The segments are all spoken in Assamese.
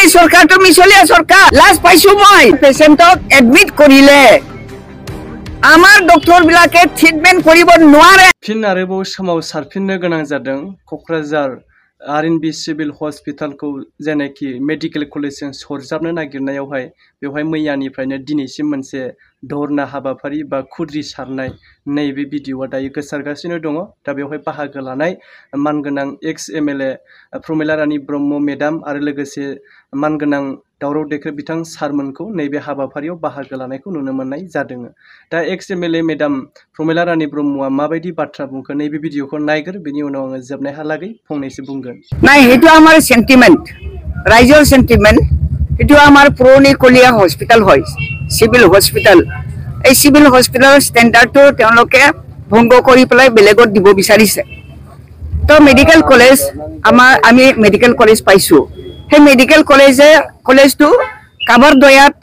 এই সৰকাৰটো মিছলীয়া সৰকাৰ লাজ পাইছো মই পেশেন্টক এডমিট কৰিলে আমাৰ ডক্টৰ বিলাকে ট্ৰিটমেন্ট কৰিব নোৱাৰে ফিন আৰু সময় সারফিনে গনা যাদং Kokrajhar R N B civil hospital কো জেনেকি মেডিকেল কলেজ সরজাবনে নাগিরনায়ও হয় বেহায় মৈয়ানিফ্রাইনে দিনেসিম মানে धरना हाबाफारि बा खुद्रि सारनाय नैबे भिडिअआ दायो गोसारगासिनो दङ दा बेवहाय बाहागो लानाय मानगोनां ex M L A Pramila Rani Brahma madam आरो लोगोसे मानगोनां दावराव देख्रेब बिथां सारमोनखौ नैबे हाबाफारियाव बाहागो लानायखौ नुनो मोननाय जादों दा ex M L A madam Pramila Rani ब्रह्मआ माबायदि बाथ्रा बुंखो नैबे भिडिअखौ नायगोर बेनि उनाव आङो जोबनायहालागै फंनैसो बुंगोन नाय सेन्टिमेन्ट राइजल सेन्टिमेन्ट এইটো আমাৰ পুৰণি কলীয়া হস্পিটেল হয় চিভিল হস্পিটেল এই চিভিল হস্পিটেলৰ ষ্টেণ্ডাৰ্ডটো তেওঁলোকে ভংগ কৰি পেলাই বেলেগত দিব বিচাৰিছে তো মেডিকেল কলেজ আমাৰ আমি মেডিকেল কলেজ পাইছো সেই মেডিকেল কলেজে কলেজটো কাৰোবাৰ দয়াত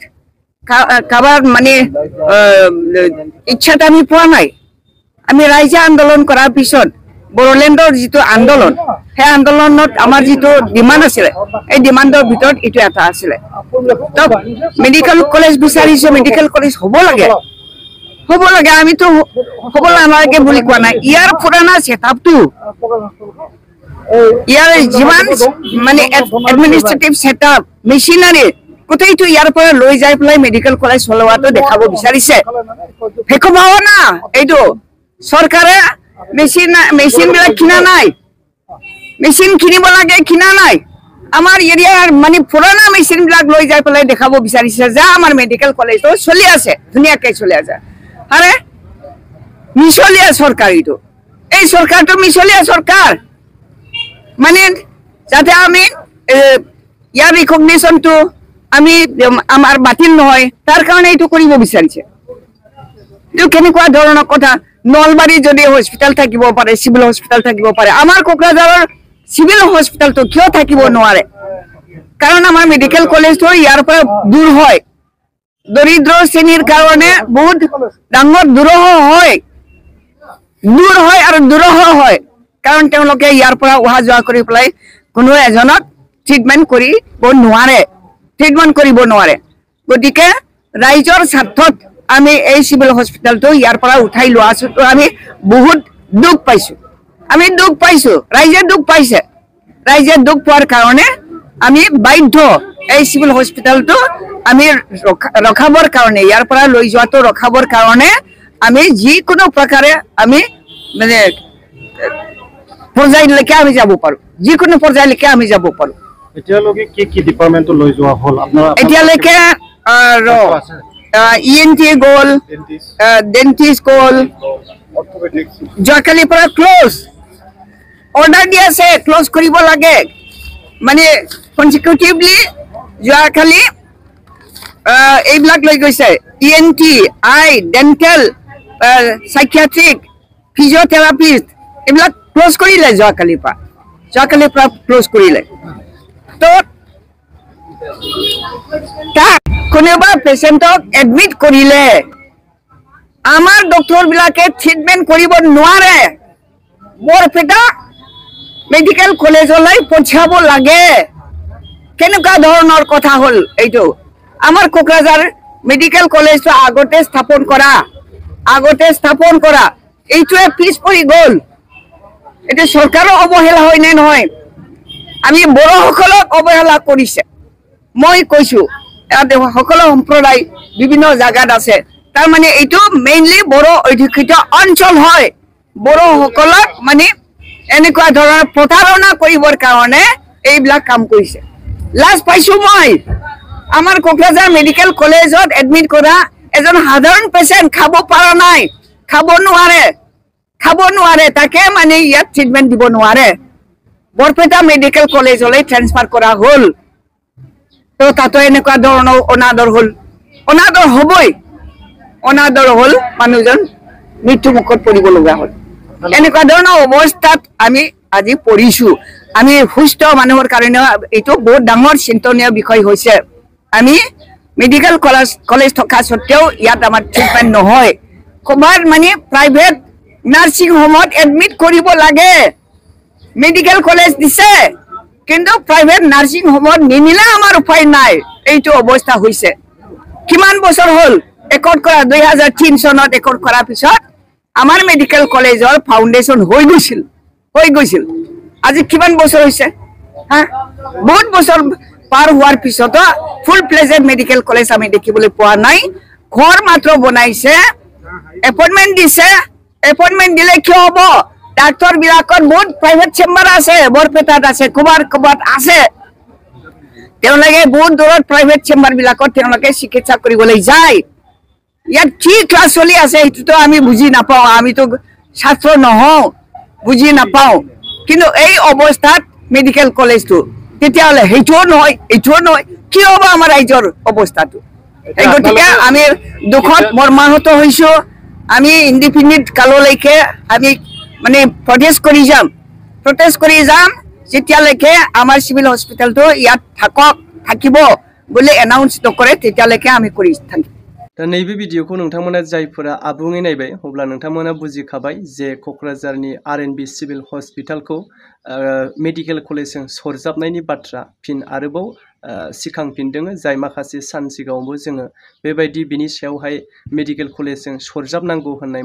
কাৰোবাৰ মানে ইচ্ছাটো আমি পোৱা নাই আমি ৰাইজে আন্দোলন কৰাৰ পিছত বড়োলেণ্ডৰ যিটো আন্দোলন সেই আন্দোলনত আমাৰ যিটো ডিমাণ্ড আছিলে এই ডিমাণ্ডৰ ভিতৰত এইটো এটা আছিলে মেডিকেল কলেজ বিচাৰিছে মেডিকেল কলেজ হ'ব লাগে হ'ব লাগে আমিতো হ'ব নালাগে বুলি কোৱা নাই ইয়াৰ পুৰণা চেটআপটো ইয়াৰ যিমান মানে এডমিনিষ্ট্ৰেটিভ চেটআপ মেচিনাৰী গোটেইটো ইয়াৰ পৰা লৈ যাই পেলাই মেডিকেল কলেজ চলোৱাটো দেখাব বিচাৰিছে সেইটো ভাৱনা এইটো চৰকাৰে মেচিন মেচিনবিলাক কিনা নাই মেচিন কিনিব লাগে কিনা নাই আমাৰ এৰিয়াৰ মানে পুৰণা মেচিনবিলাক লৈ যাই পেলাই দেখাব বিচাৰিছে যে আমাৰ মেডিকেল কলেজটো চলি আছে ধুনীয়াকৈ চলি আছে আৰে মিছলীয়া চৰকাৰীটো এই চৰকাৰটো মিছলীয়া চৰকাৰ মানে যাতে আমি ইয়াৰ ৰিকগনেশ্যনটো আমি আমাৰ বাতিল নহয় তাৰ কাৰণে এইটো কৰিব বিচাৰিছে কেনেকুৱা ধৰণৰ কথা নলবাৰী যদি হস্পিটেল থাকিব পাৰে চিভিল হস্পিটেল থাকিব পাৰে আমাৰ কোকৰাঝাৰৰ চিভিল হস্পিটেলটো কিয় থাকিব নোৱাৰে কাৰণ আমাৰ মেডিকেল কলেজটো ইয়াৰ পৰা দূৰ হয় দৰিদ্ৰ শ্ৰেণীৰ কাৰণে বহুত ডাঙৰ দূৰহ হয় দূৰ হয় আৰু দূৰহ হয় কাৰণ তেওঁলোকে ইয়াৰ পৰা অহা যোৱা কৰি পেলাই কোনো এজনক ট্ৰিটমেণ্ট কৰিব নোৱাৰে ট্ৰিটমেণ্ট কৰিব নোৱাৰে গতিকে ৰাইজৰ স্বাৰ্থত আমি এই চিভিল হস্পিটেলটো ইয়াৰ পৰা উঠাই লোৱা আছো আমি বহুত দুখ পাইছো আমি দুখ পাইছো ৰাইজে দুখ পাইছে ৰাইজে দুখ পোৱাৰ কাৰণে আমি বাধ্য এই চিভিল হস্পিটেলটো আমি ৰখাবৰ কাৰণে ইয়াৰ পৰা লৈ যোৱাটো ৰখাবৰ কাৰণে আমি যিকোনো প্ৰকাৰে আমি মানে পৰ্যায়লৈকে আমি যাব পাৰোঁ যিকোনো পৰ্যায়লৈকে আমি যাব পাৰোঁ এতিয়ালৈকে এতিয়ালৈকে ইএনটি গল ডেন্টিস্ট গল জয়কালী পৰা ক্লোজ অৰ্ডাৰ দিয়া আছে ক্লোজ কৰিব লাগে মানে কনচিকিউটিভলি যোৱাকালি এইবিলাক লৈ গৈছে ENT eye dental psychiatric physiotherapist এইবিলাক ক্লোজ কৰিলে যোৱাকালিৰ পৰা যোৱাকালিৰ পৰা ক্লোজ কৰিলে ত' তাক কোনোবা পেচেণ্টক এডমিট কৰিলে আমাৰ ডক্টৰবিলাকে ট্ৰিটমেণ্ট কৰিব নোৱাৰে বৰপেটা মেডিকেল কলেজলৈ পঠিয়াব লাগে কেনেকুৱা ধৰণৰ কথা হ'ল এইটো আমাৰ কোকৰাঝাৰ মেডিকেল কলেজটো আগতে স্থাপন কৰা আগতে স্থাপন কৰা এইটোৱে পিছ পৰি গ'ল এতিয়া চৰকাৰৰ অৱহেলা হয়নে নহয় আমি বড়োসকলক অৱহেলা কৰিছে মই কৈছো ইয়াত সকলো সম্প্ৰদায় বিভিন্ন জাগাত আছে তাৰমানে এইটো মেইনলি বড়ো অধিকৃত অঞ্চল হয় বড়োসকলক মানে এনেকুৱা ধৰণৰ প্ৰতাৰণা কৰিবৰ কাৰণে এইবিলাক কাম কৰিছে লাজ পাইছো মই আমাৰ কোকৰাঝাৰ মেডিকেল কলেজত এডমিট কৰা এজন সাধাৰণ পেচেণ্ট খাব পৰা নাই খাব নোৱাৰে খাব নোৱাৰে তাকে মানে ইয়াত ট্ৰিটমেণ্ট দিব নোৱাৰে বৰপেটা মেডিকেল কলেজলৈ ট্ৰেন্সফাৰ কৰা হ'ল তো তাতো এনেকুৱা ধৰণৰ অনাদৰ হল অনাদৰ হবই অনাদৰ হল মানুহজন মৃত্যু মুখত পৰিব লগা হল এনেকুৱা ধৰণৰ অৱস্থাত আমি আজি পৰিছো আমি সুস্থ মানুহৰ কাৰণে এইটো বহুত ডাঙৰ চিন্তনীয় বিষয় হৈছে আমি মেডিকেল কলেজ কলেজ থকা স্বত্বেও ইয়াত আমাৰ ট্ৰিটমেণ্ট নহয় ক'ৰবাত মানে প্ৰাইভেট নাৰ্ছিং হোমত এডমিট কৰিব লাগে মেডিকেল কলেজ দিছে কিন্তু প্ৰাইভেট নাৰ্ছিং হোমত নিনিলে আমাৰ উপায় নাই এইটো অৱস্থা হৈছে কিমান বছৰ হ'ল একৰ্ড কৰা দুই হাজাৰ তিন চনত একৰ্ড কৰাৰ পিছত আমাৰ মেডিকেল কলেজৰ ফাউণ্ডেশ্যন হৈ গৈছিল হৈ গৈছিল আজি কিমান বছৰ হৈছে হা বহুত বছৰ পাৰ হোৱাৰ পিছতো ফুল প্লেজেড মেডিকেল কলেজ আমি দেখিবলৈ পোৱা নাই ঘৰ মাত্ৰ বনাইছে এপইণ্টমেণ্ট দিছে এপইণ্টমেণ্ট দিলে কিয় হ'ব ডাক্তৰ বিলাকৰ বহুত প্ৰাইভেট চেম্বাৰ আছে বৰপেটাত আছে কুমাৰ কুমাৰ আছে তেওঁলোকে বহুত দূৰত প্ৰাইভেট চেম্বাৰ বিলাকত তেওঁলোকে চিকিৎসা কৰিবলৈ যায় ইয়াত কি ক্লাছ চলি আছে সেইটোতো আমি বুজি নাপাওঁ আমিতো ছাত্ৰ নহওঁ বুজি নাপাওঁ কিন্তু এই অৱস্থাত মেডিকেল কলেজটো তেতিয়াহ'লে সেইটোও নহয় এইটোও নহয় কি হ'ব আমাৰ ৰাইজৰ অৱস্থাটো গতিকে আমি দুখত মৰ্মাহত হৈছোঁ আমি ইণ্ডিপেণ্ডেণ্ট কাললৈকে আমি মানে প্ৰটেষ্ট কৰি যাম প্ৰটেষ্ট কৰি যাম যেতিয়ালৈকে আমাৰ চিভিল হস্পিটেলটো ইয়াত থাকক থাকিব বুলি এনাউন্স নকৰে তেতিয়ালৈকে আমি কৰি থাকিম দা নৈবে ভিডিঅ'খৌ নোমানে যাইফোৰা আবুঙে নাইবাই অব্লা নোমানে বুজি খাবাই যে কক্ৰাঝাৰনি আৰ এন বি চিভিল হস্পিটেলখৌ মেডিকেল কলেজজং সৰজাবনায় বাত্ৰা ফিন আৰুবাও সিখাংফিনদিন যাই মাখাসে সান সিগাও যে বেবাদি বিনি সায়হাই মেডিকেল কলেজজং সরজাবনাঙ্গো হাই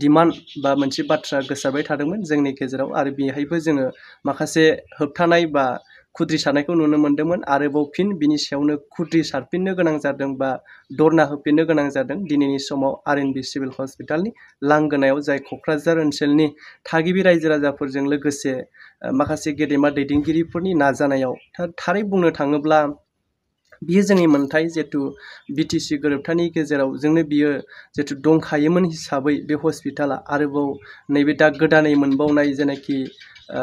डिमान्ड बा मोनसे बाथ्रा गोसारबाय थादोंमोन जोंनि गेजेराव आरो बेहायबो जोङो माखासे होबथानाय बा खुद्रिसारनायखौ नुनो मोन्दोंमोन आरोबाव फिन बिनि सायावनो खुद्रिसारफिननो गोनां जादों बा दरना होफिननो गोनां जादों दिनैनि समाव आर एन बि सिभिल हस्पिटालनि लांगोनायाव जाय क'क्राझार ओनसोलनि थागिबि रायजो राजाफोरजों लोगोसे माखासे गेदेमा दैदेनगिरिफोरनि नाजानायाव थारै बुंनो थाङोब्ला बियो जोंनि मोन्थाय जिहेथु बिटिसि गोरोबथानि गेजेराव जोंनो बियो जिहेथु दंखायोमोन हिसाबै बे हस्पिटाला आरोबाव नैबे दा गोदानै मोनबावनाय जेनाखि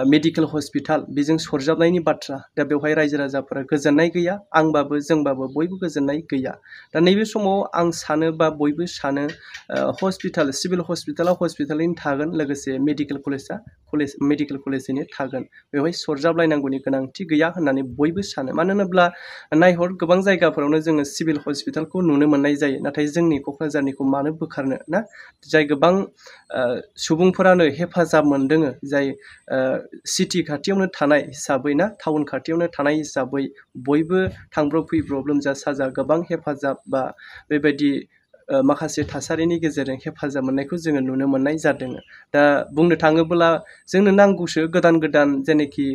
मेडिकेल हस्पिटाल बेजों सरजाबनायनि बाथ्रा दा बेवहाय रायजो राजाफोरा गोजोननाय गैया आंबाबो जोंबाबो बयबो गोजोननाय गैया दा नैबे समाव आं सानो बा बयबो सानो हस्पिटाल सिभिल हस्पिटाला हस्पिटालैनो थागोन लोगोसे मेडिकेल कलेजा कलेज मेडिकेल कलेजैनो थागोन बेवहाय सरजाबलायनांगौनि गोनांथि गैया होननानै बयबो सानो मानो होनोब्ला नायहर गोबां जायगाफोरावनो जोङो सिभिल हस्पिटालखौ नुनो मोननाय जायो नाथाय जोंनि क'क्राझारनिखौ मानो बोखारनो ना जाय गोबां सुबुंफोरानो हेफाजाब मोनदोङो जाय सिटि खाथियावनो थानाय हिसाबै ना टाउन खाथियावनो थानाय हिसाबै बयबो थांब्रब फैब्रब लोमजा साजा गोबां हेफाजाब बा बेबायदि माखासे थासारिनि गेजेरजों हेफाजाब मोननायखौ जोङो नुनो मोननाय जादों दा बुंनो थाङोब्ला जोंनो नांगौसो गोदान गोदान जेनोखि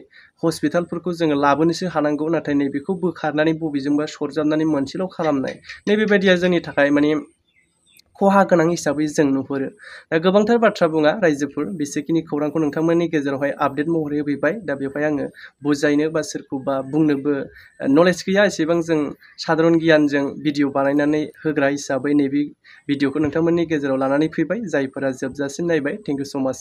हस्पिटालफोरखौ जोङो लाबोनोसो हानांगौ नाथाय नैबेखौ बोखारनानै बबेजोंबा सरजाबनानै मोनसेल' खालामनाय नैबेबायदिया जोंनि थाखाय माने खहा गोनां हिसाबै जों नुहुरो दा गोबांथार बाथ्रा बुङा रायजोफोर बिसोरखिनि खौरांखौ नोंथांमोननि गेजेरावहाय आपडेट महरै होफैबाय दा बेवहाय आङो बुजायनो बा सोरखौबा बुंनोबो नलेज गैया एसेबां जों साधारन गियानजों भिडिअ बानायनानै होग्रा हिसाबै नैबे भिडिअखौ नोंथांमोननि गेजेराव लानानै फैबाय जायफोरा जोबजासिम नायबाय थेंक इउ स' माच